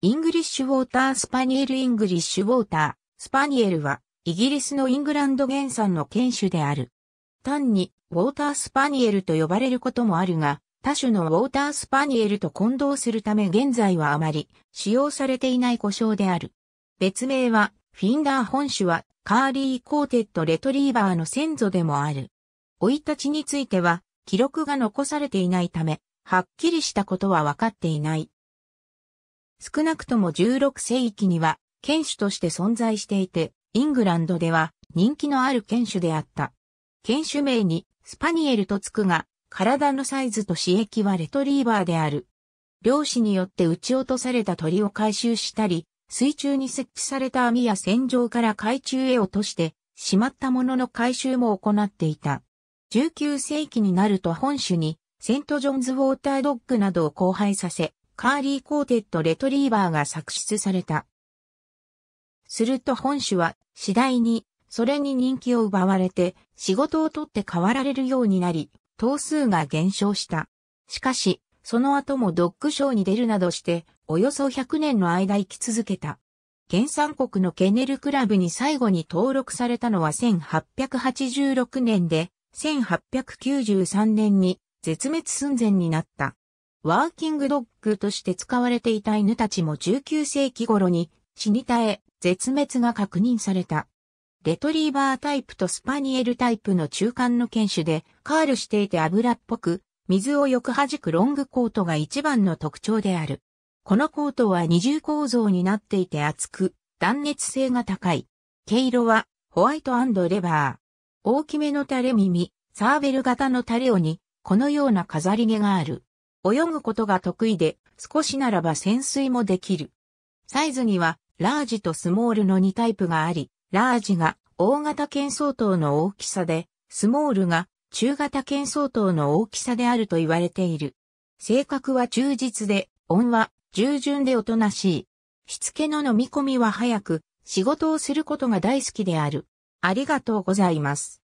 イングリッシュウォータースパニエルイングリッシュウォーター、スパニエルは、イギリスのイングランド原産の犬種である。単に、ウォータースパニエルと呼ばれることもあるが、他種のウォータースパニエルと混同するため現在はあまり使用されていない故障である。別名は、フィンダー本種は、カーリーコーテッドレトリーバーの先祖でもある。追い立ちについては、記録が残されていないため、はっきりしたことはわかっていない。少なくとも16世紀には犬種として存在していて、イングランドでは人気のある犬種であった。犬種名にスパニエルとつくが、体のサイズと刺激はレトリーバーである。漁師によって撃ち落とされた鳥を回収したり、水中に設置された網や戦場から海中へ落としてしまったものの回収も行っていた。19世紀になると本種にセントジョンズウォータードッグなどを交配させ、カーリーコーテッドレトリーバーが作出された。すると本種は次第にそれに人気を奪われて仕事を取って変わられるようになり、頭数が減少した。しかし、その後もドッグショーに出るなどして、およそ100年の間生き続けた。原産国のケネルクラブに最後に登録されたのは1886年で、1893年に絶滅寸前になった。ワーキングドッグとして使われていた犬たちも19世紀頃に死に絶え、絶滅が確認された。レトリーバータイプとスパニエルタイプの中間の犬種で、カールしていて油っぽく、水をよく弾くロングコートが一番の特徴である。このコートは二重構造になっていて厚く、断熱性が高い。毛色は、ホワイトレバー。大きめの垂れ耳、サーベル型の垂れ尾に、このような飾り毛がある。泳ぐことが得意で、少しならば潜水もできる。サイズには、ラージとスモールの2タイプがあり、ラージが大型犬相当の大きさで、スモールが中型犬相当の大きさであると言われている。性格は忠実で、音は従順でおとなしい。しつけの飲み込みは早く、仕事をすることが大好きである。ありがとうございます。